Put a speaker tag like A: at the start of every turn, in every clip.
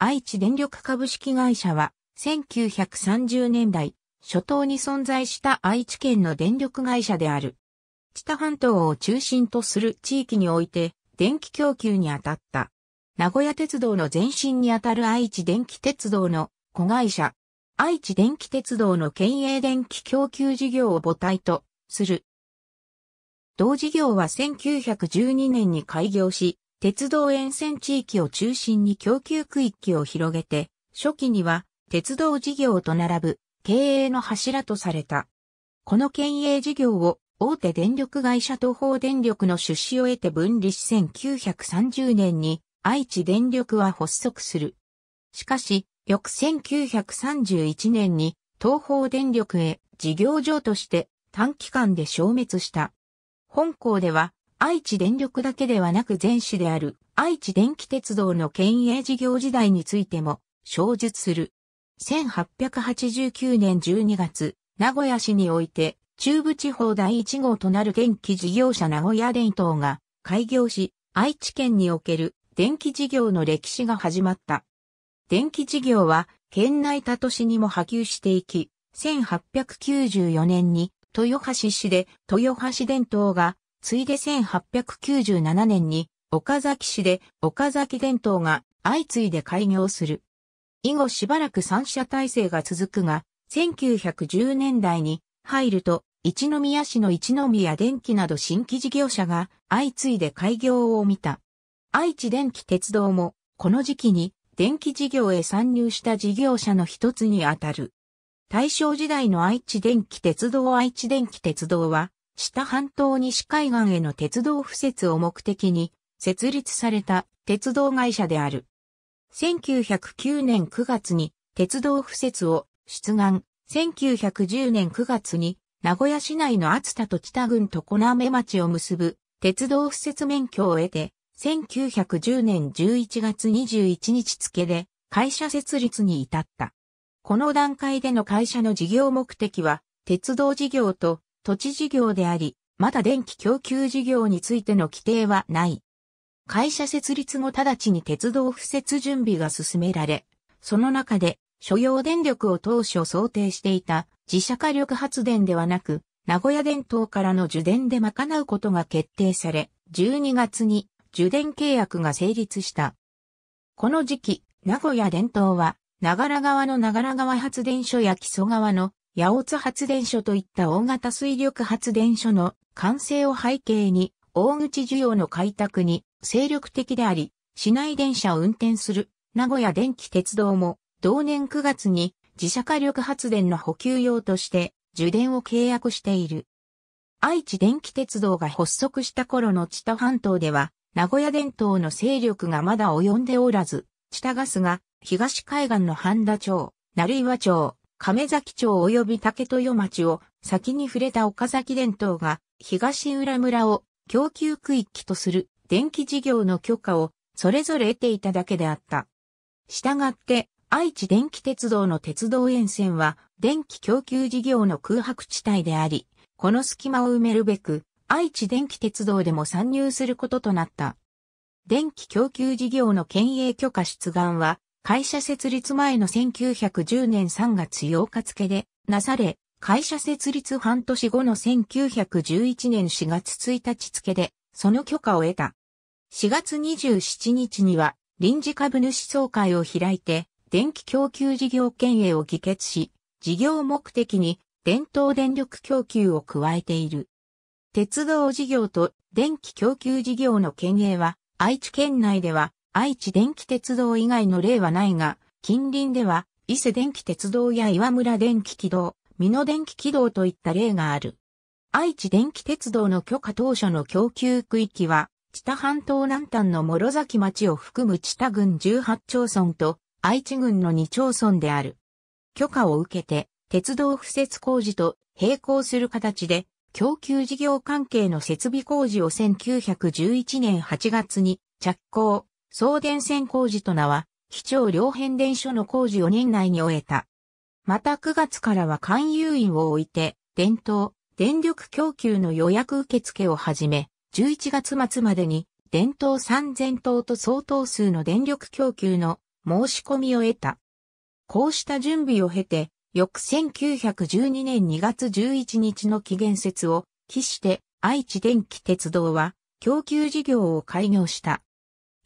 A: 愛知電力株式会社は、1930年代、初頭に存在した愛知県の電力会社である。知多半島を中心とする地域において、電気供給にあたった。名古屋鉄道の前身にあたる愛知電気鉄道の子会社。愛知電気鉄道の県営電気供給事業を母体とする。同事業は1912年に開業し、鉄道沿線地域を中心に供給区域を広げて、初期には鉄道事業と並ぶ経営の柱とされた。この県営事業を大手電力会社東方電力の出資を得て分離し1930年に愛知電力は発足する。しかし、翌1931年に東方電力へ事業場として短期間で消滅した。本校では愛知電力だけではなく全市である愛知電気鉄道の県営事業時代についても詳述する。1889年12月、名古屋市において中部地方第1号となる電気事業者名古屋電灯が開業し、愛知県における電気事業の歴史が始まった。電気事業は県内他都市にも波及していき、1894年に豊橋市で豊橋電灯がついで1897年に岡崎市で岡崎電灯が相次いで開業する。以後しばらく三社体制が続くが、1910年代に入ると、一宮市の一宮電機など新規事業者が相次いで開業を見た。愛知電気鉄道もこの時期に電気事業へ参入した事業者の一つにあたる。大正時代の愛知電気鉄道愛知電気鉄道は下半島西海岸への鉄道敷設を目的に設立された鉄道会社である。1909年9月に鉄道敷設を出願、1910年9月に名古屋市内の厚田と北郡と小鍋町を結ぶ鉄道敷設免許を得て、1910年11月21日付で会社設立に至った。この段階での会社の事業目的は、鉄道事業と土地事業であり、まだ電気供給事業についての規定はない。会社設立後直ちに鉄道敷設準備が進められ、その中で所要電力を当初想定していた自社火力発電ではなく、名古屋電灯からの受電で賄うことが決定され、12月に受電契約が成立した。この時期、名古屋電灯は、長良川の長良川発電所や木曽川の八尾津発電所といった大型水力発電所の完成を背景に、大口需要の開拓に精力的であり、市内電車を運転する名古屋電気鉄道も同年9月に自社火力発電の補給用として受電を契約している。愛知電気鉄道が発足した頃の知多半島では、名古屋電灯の勢力がまだ及んでおらず、知多ガスが東海岸の半田町、成岩町、亀崎町及び竹豊町を先に触れた岡崎電灯が東浦村を供給区域とする電気事業の許可をそれぞれ得ていただけであった。したがって愛知電気鉄道の鉄道沿線は電気供給事業の空白地帯であり、この隙間を埋めるべく愛知電気鉄道でも参入することとなった。電気供給事業の県営許可出願は会社設立前の1910年3月8日付でなされ、会社設立半年後の1911年4月1日付で、その許可を得た。4月27日には、臨時株主総会を開いて、電気供給事業権営を議決し、事業目的に伝統電力供給を加えている。鉄道事業と電気供給事業の権営は、愛知県内では愛知電気鉄道以外の例はないが、近隣では、伊勢電気鉄道や岩村電気軌道、美濃電気軌道といった例がある。愛知電気鉄道の許可当初の供給区域は、知多半島南端の諸崎町を含む知多郡18町村と愛知郡の2町村である。許可を受けて、鉄道敷設工事と並行する形で、供給事業関係の設備工事を1911年8月に着工、送電線工事と名は、基調両変電所の工事を年内に終えた。また9月からは勧誘員を置いて、電灯、電力供給の予約受付を始め、11月末までに、電灯3000灯と相当数の電力供給の申し込みを得た。こうした準備を経て、翌1912年2月11日の期限節を期して愛知電気鉄道は供給事業を開業した。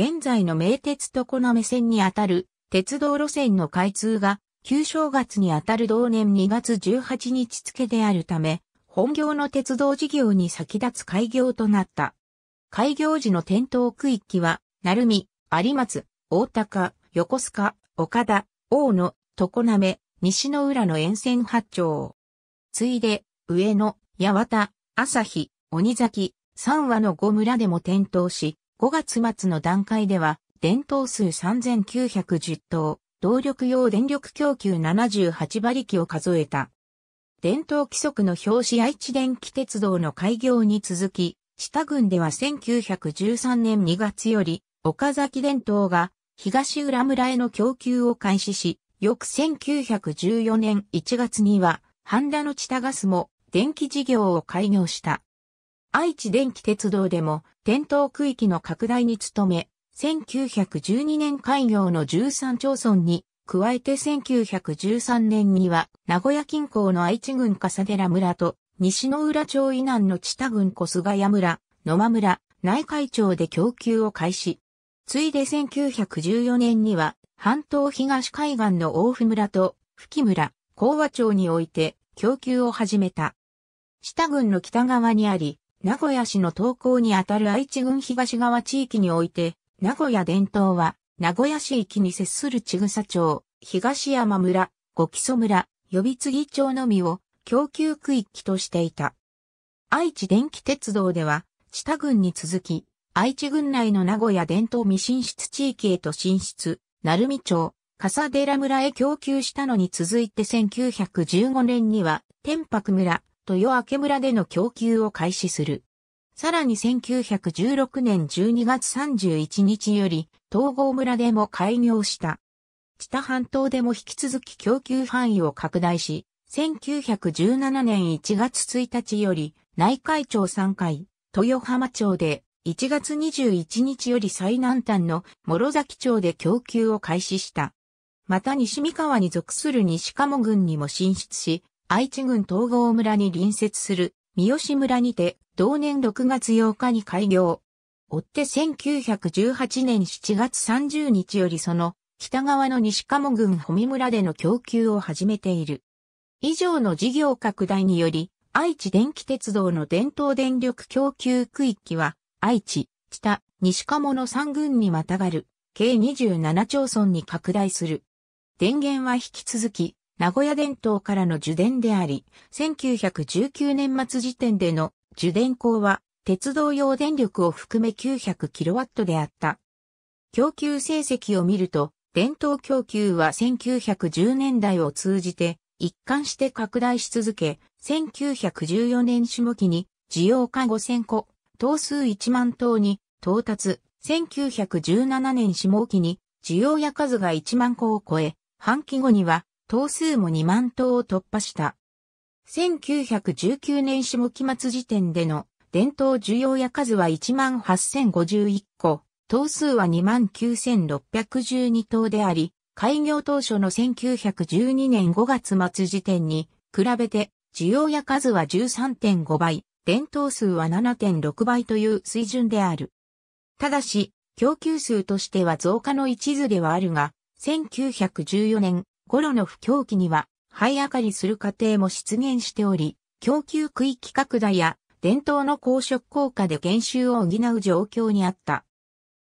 A: 現在の名鉄常滑線にあたる鉄道路線の開通が旧正月にあたる同年2月18日付であるため、本業の鉄道事業に先立つ開業となった。開業時の点灯区域は、鳴海、有松、大高、横須賀、岡田、大野、常滑、西の浦の沿線八丁。ついで、上野、八幡、朝日、鬼崎、三和の五村でも点灯し、5月末の段階では、電灯数3910灯、動力用電力供給78馬力を数えた。電灯規則の表紙愛知電気鉄道の開業に続き、下郡では1913年2月より、岡崎電灯が東浦村への供給を開始し、翌1914年1月には、ハンダの千田ガスも電気事業を開業した。愛知電気鉄道でも店頭区域の拡大に努め、1912年開業の13町村に、加えて1913年には、名古屋近郊の愛知郡笠寺村と、西の浦町以南の知田郡小菅谷村、野間村、内海町で供給を開始。ついで1914年には、半島東海岸の大府村と、吹村、甲和町において、供給を始めた。知田郡の北側にあり、名古屋市の東港にあたる愛知郡東側地域において、名古屋伝統は、名古屋市域に接する千草町、東山村、五木曽村、呼び継ぎ町のみを供給区域としていた。愛知電気鉄道では、知多郡に続き、愛知郡内の名古屋伝統未進出地域へと進出、鳴海町、笠寺村へ供給したのに続いて1915年には、天白村、豊明村での供給を開始する。さらに1916年12月31日より、東郷村でも開業した。北半島でも引き続き供給範囲を拡大し、1917年1月1日より、内海町3回、豊浜町で、1月21日より最南端の諸崎町で供給を開始した。また西三河に属する西鴨郡にも進出し、愛知郡東郷村に隣接する三好村にて同年6月8日に開業。追って1918年7月30日よりその北側の西鴨郡褒美村での供給を始めている。以上の事業拡大により、愛知電気鉄道の伝統電力供給区域は、愛知、北、西鴨の3郡にまたがる、計27町村に拡大する。電源は引き続き、名古屋伝統からの受電であり、1919年末時点での受電口は鉄道用電力を含め 900kW であった。供給成績を見ると、伝統供給は1910年代を通じて一貫して拡大し続け、1914年下期に需要化5000個、等数1万等に到達、1917年下期に需要や数が1万個を超え、半期後には頭数も2万頭を突破した。1919年下期末時点での伝統需要や数は18,051個、頭数は29,612頭であり、開業当初の1912年5月末時点に比べて需要や数は13.5倍、伝統数は7.6倍という水準である。ただし、供給数としては増加の一途ではあるが、1914年ゴロの不況期には、灰あかりする過程も出現しており、供給区域拡大や伝統の公職効果で減収を補う状況にあった。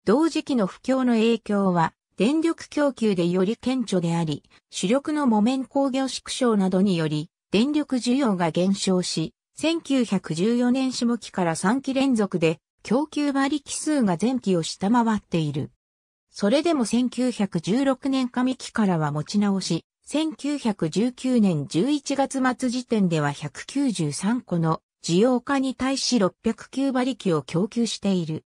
A: 同時期の不況の影響は、電力供給でより顕著であり、主力の木綿工業縮小などにより、電力需要が減少し、1914年下期から3期連続で供給馬力数が前期を下回っている。それでも1916年上期からは持ち直し、1919年11月末時点では193個の需要化に対し609馬力を供給している。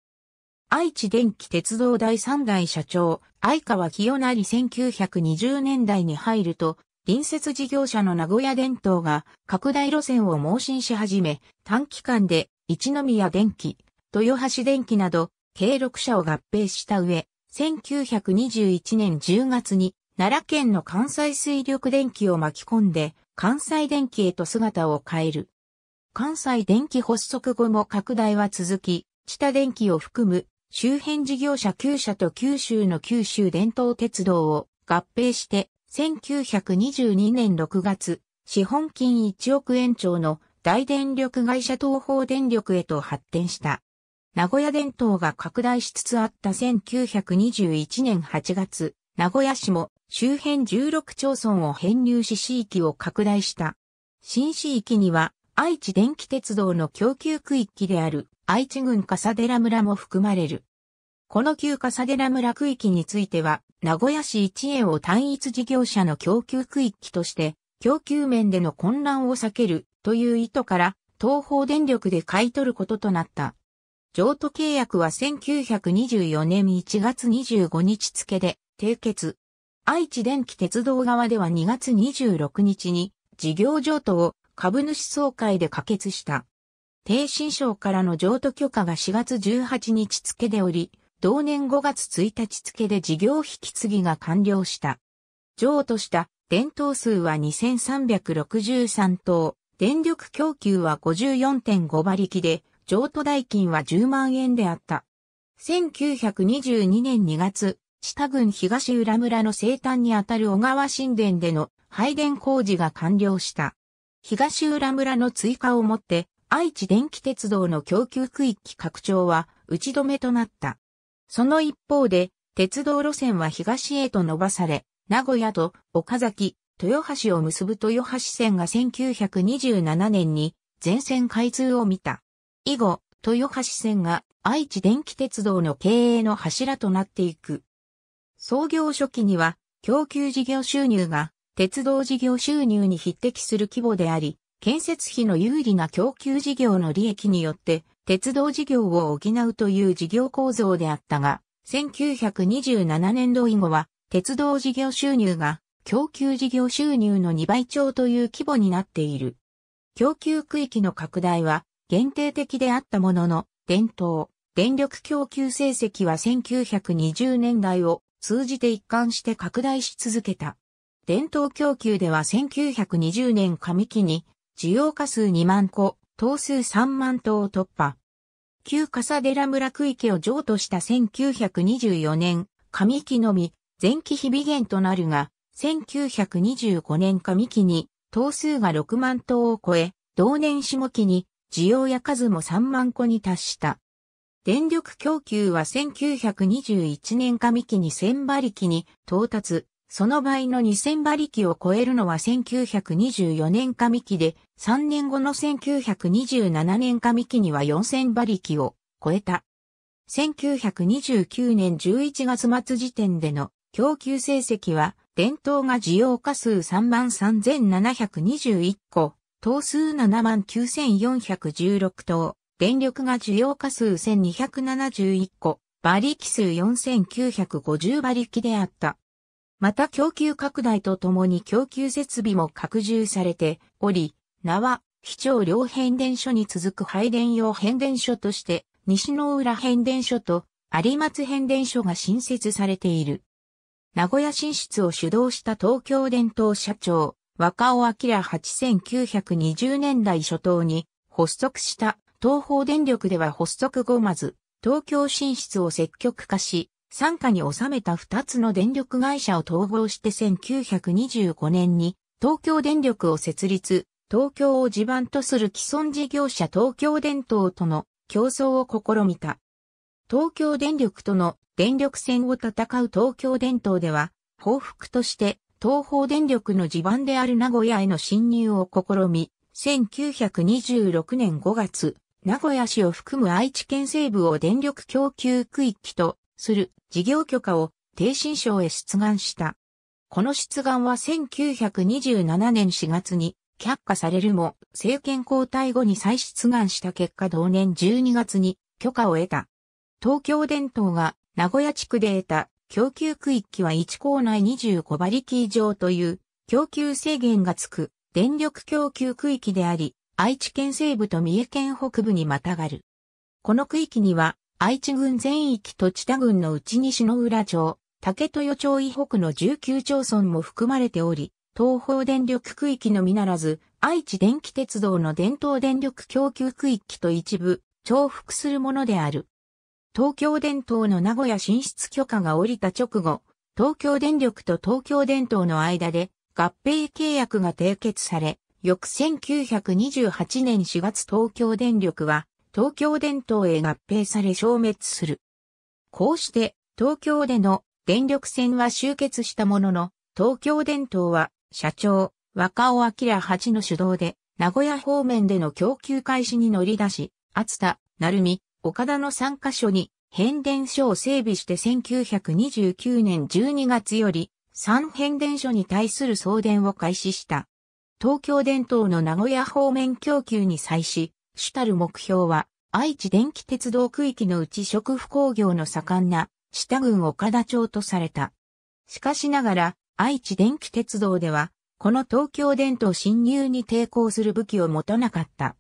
A: 愛知電気鉄道第3代社長、相川清成1920年代に入ると、隣接事業者の名古屋電灯が拡大路線を盲信し始め、短期間で一宮電機、豊橋電機など、計6社を合併した上、1921年10月に奈良県の関西水力電気を巻き込んで関西電気へと姿を変える。関西電気発足後も拡大は続き、地多電気を含む周辺事業者9社と九州の九州伝統鉄道を合併して1922年6月、資本金1億円超の大電力会社東方電力へと発展した。名古屋伝統が拡大しつつあった1921年8月、名古屋市も周辺16町村を編入し市域を拡大した。新市域には愛知電気鉄道の供給区域である愛知郡笠寺村も含まれる。この旧笠寺村区域については、名古屋市一円を単一事業者の供給区域として、供給面での混乱を避けるという意図から、東方電力で買い取ることとなった。譲渡契約は1924年1月25日付で締結。愛知電気鉄道側では2月26日に事業譲渡を株主総会で可決した。低新省からの譲渡許可が4月18日付でおり、同年5月1日付で事業引き継ぎが完了した。譲渡した電灯数は2363灯、電力供給は54.5馬力で、譲渡代金は10万円であった。1922年2月、知多郡東浦村の生誕にあたる小川神殿での拝殿工事が完了した。東浦村の追加をもって、愛知電気鉄道の供給区域拡張は打ち止めとなった。その一方で、鉄道路線は東へと伸ばされ、名古屋と岡崎、豊橋を結ぶ豊橋線が1927年に全線開通を見た。以後、豊橋線が愛知電気鉄道の経営の柱となっていく。創業初期には、供給事業収入が鉄道事業収入に匹敵する規模であり、建設費の有利な供給事業の利益によって、鉄道事業を補うという事業構造であったが、1927年度以後は、鉄道事業収入が供給事業収入の2倍超という規模になっている。供給区域の拡大は、限定的であったものの、伝統、電力供給成績は1920年代を通じて一貫して拡大し続けた。伝統供給では1920年上期に、需要家数2万個、頭数3万頭を突破。旧笠寺村区域を譲渡した1924年、上期のみ、前期比微減となるが、1925年上期に、頭数が6万頭を超え、同年下期に需要や数も3万個に達した。電力供給は1921年上期2 0 0 0馬力に到達、その倍の2000馬力を超えるのは1924年上期で、3年後の1927年上期には4000馬力を超えた。1929年11月末時点での供給成績は、電灯が需要化数33,721万個、頭数7万9416頭、電力が需要化数1271個、馬力数4950馬力であった。また供給拡大とともに供給設備も拡充されており、名は、非常両変電所に続く配電用変電所として、西の浦変電所と有松変電所が新設されている。名古屋進出を主導した東京電灯社長、若尾明8920年代初頭に発足した東方電力では発足後まず東京進出を積極化し、参加に収めた2つの電力会社を統合して1925年に東京電力を設立、東京を地盤とする既存事業者東京電灯との競争を試みた。東京電力との電力戦を戦う東京電灯では、報復として東方電力の地盤である名古屋への侵入を試み、1926年5月、名古屋市を含む愛知県西部を電力供給区域とする事業許可を低新省へ出願した。この出願は1927年4月に却下されるも、政権交代後に再出願した結果同年12月に許可を得た。東京電灯が名古屋地区で得た供給区域は1校内25馬力以上という供給制限がつく電力供給区域であり、愛知県西部と三重県北部にまたがる。この区域には、愛知郡全域と千田郡の内西の浦町、竹豊町以北の19町村も含まれており、東方電力区域のみならず、愛知電気鉄道の伝統電力供給区域と一部、重複するものである。東京電灯の名古屋進出許可が下りた直後、東京電力と東京電灯の間で合併契約が締結され、翌1928年4月東京電力は東京電灯へ合併され消滅する。こうして東京での電力戦は終結したものの、東京電灯は社長若尾明八の主導で名古屋方面での供給開始に乗り出し、厚田、成美、岡田の3カ所に変電所を整備して1929年12月より3変電所に対する送電を開始した。東京電灯の名古屋方面供給に際し、主たる目標は愛知電気鉄道区域のうち食不工業の盛んな下郡岡田町とされた。しかしながら愛知電気鉄道ではこの東京電灯侵入に抵抗する武器を持たなかった。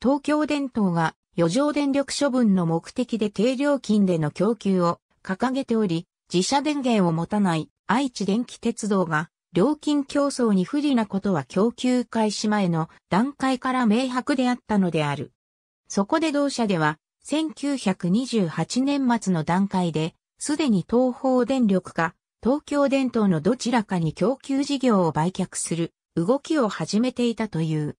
A: 東京電灯が余剰電力処分の目的で低料金での供給を掲げており、自社電源を持たない愛知電気鉄道が料金競争に不利なことは供給開始前の段階から明白であったのである。そこで同社では1928年末の段階で、すでに東方電力か東京電灯のどちらかに供給事業を売却する動きを始めていたという。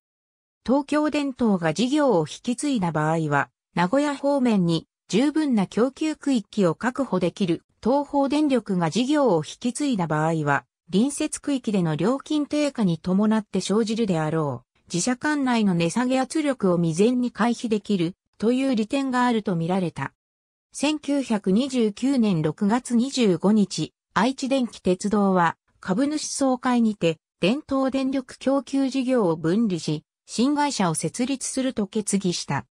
A: 東京電灯が事業を引き継いだ場合は、名古屋方面に十分な供給区域を確保できる東方電力が事業を引き継いだ場合は、隣接区域での料金低下に伴って生じるであろう。自社管内の値下げ圧力を未然に回避できるという利点があると見られた。1929年6月25日、愛知電気鉄道は株主総会にて伝統電力供給事業を分離し、新会社を設立すると決議した。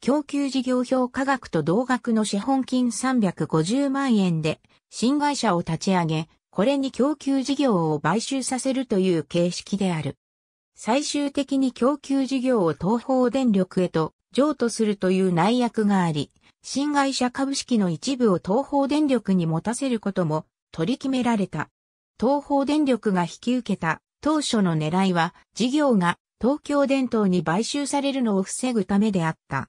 A: 供給事業票価額と同額の資本金350万円で新会社を立ち上げ、これに供給事業を買収させるという形式である。最終的に供給事業を東方電力へと譲渡するという内約があり、新会社株式の一部を東方電力に持たせることも取り決められた。東方電力が引き受けた当初の狙いは事業が東京電灯に買収されるのを防ぐためであった。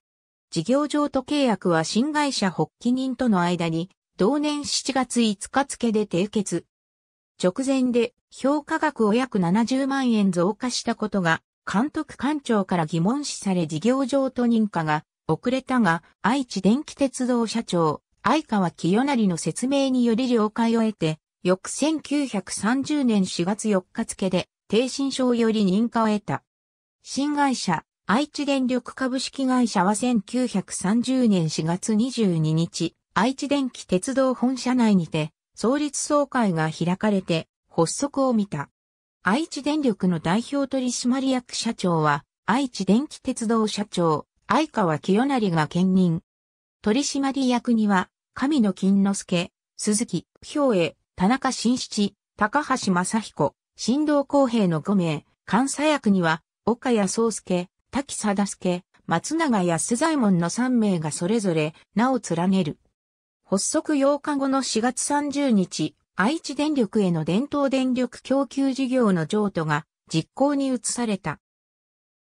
A: 事業譲渡契約は新会社発起人との間に、同年7月5日付で締結。直前で評価額を約70万円増加したことが、監督官庁から疑問視され事業譲渡認可が遅れたが、愛知電気鉄道社長、相川清成の説明により了解を得て、翌1930年4月4日付で、低新証より認可を得た。新会社、愛知電力株式会社は1930年4月22日、愛知電気鉄道本社内にて、創立総会が開かれて、発足を見た。愛知電力の代表取締役社長は、愛知電気鉄道社長、相川清成が兼任。取締役には、神野金之助、鈴木、兵衛、田中新七、高橋正彦、新道公平の5名、監査役には、岡谷宗介、滝貞助、松永安左衛門の3名がそれぞれ名を連ねる。発足8日後の4月30日、愛知電力への伝統電力供給事業の譲渡が実行に移された。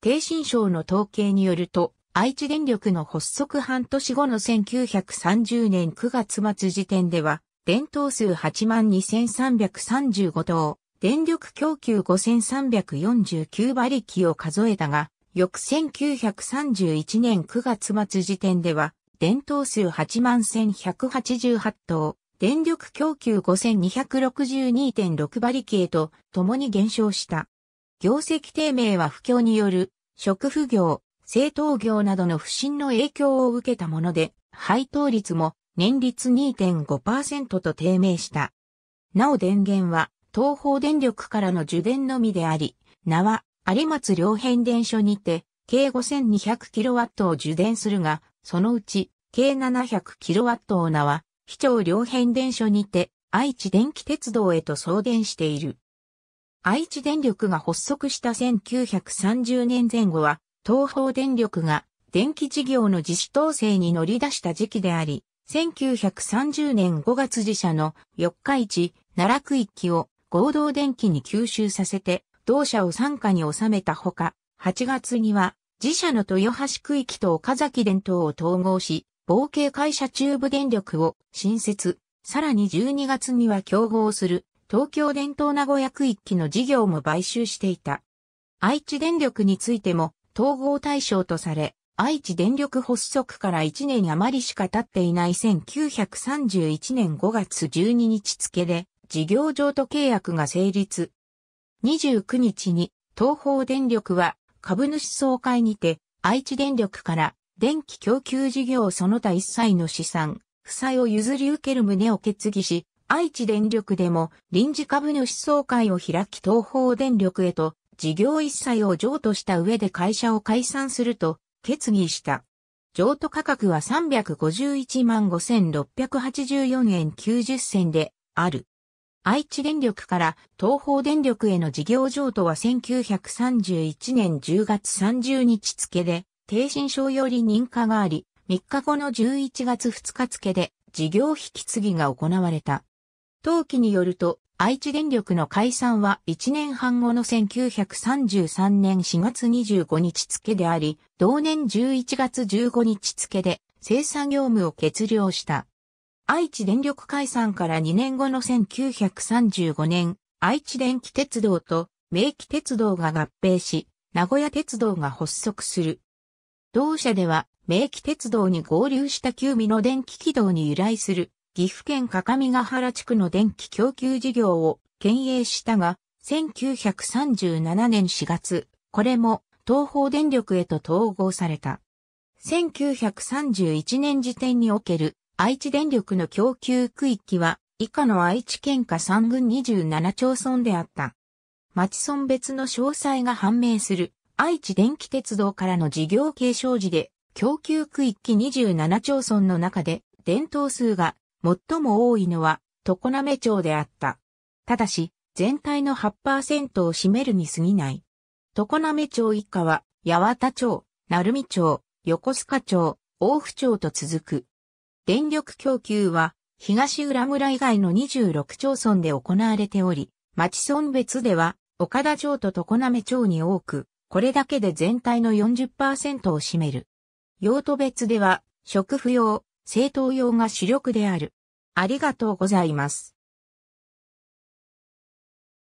A: 低新省の統計によると、愛知電力の発足半年後の1930年9月末時点では、伝統数82,335棟、電力供給5349馬力を数えたが、翌1931年9月末時点では、電灯数81188灯、電力供給5262.6馬力へと共に減少した。業績低迷は不況による、食不業、製糖業などの不振の影響を受けたもので、配当率も年率2.5%と低迷した。なお電源は東方電力からの受電のみであり、名は有松両変電所にて、計 5200kW を受電するが、そのうち、計 700kW を名は、市町両変電所にて、愛知電気鉄道へと送電している。愛知電力が発足した1930年前後は、東方電力が電気事業の自主統制に乗り出した時期であり、1930年5月自社の四日市奈良区域を合同電機に吸収させて、同社を傘下に収めたほか、8月には、自社の豊橋区域と岡崎電灯を統合し、合計会社中部電力を新設、さらに12月には競合する東京電灯名古屋区域の事業も買収していた。愛知電力についても統合対象とされ、愛知電力発足から1年余りしか経っていない1931年5月12日付で、事業譲渡契約が成立。29日に東方電力は株主総会にて愛知電力から電気供給事業その他一切の資産、負債を譲り受ける旨を決議し、愛知電力でも臨時株主総会を開き東方電力へと事業一切を譲渡した上で会社を解散すると決議した。譲渡価格は351万5684円90銭である。愛知電力から東方電力への事業譲渡は1931年10月30日付で、定心症より認可があり、3日後の11月2日付で事業引き継ぎが行われた。当期によると、愛知電力の解散は1年半後の1933年4月25日付であり、同年11月15日付で生産業務を決了した。愛知電力解散から2年後の1935年、愛知電気鉄道と名記鉄道が合併し、名古屋鉄道が発足する。同社では、名記鉄道に合流した旧美の電気軌道に由来する、岐阜県各務原地区の電気供給事業を県営したが、1937年4月、これも東方電力へと統合された。1931年時点における愛知電力の供給区域は、以下の愛知県下3郡27町村であった。町村別の詳細が判明する愛知電気鉄道からの事業継承時で、供給区域27町村の中で、伝統数が最も多いのは、常滑町であった。ただし、全体の8%を占めるに過ぎない。常滑町以下は、八幡町、鳴海町、横須賀町、大府町と続く。電力供給は東浦村以外の26町村で行われており、町村別では岡田町と常滑町に多く、これだけで全体の40%を占める。用途別では、食不用、生党用が主力である。ありがとうございます。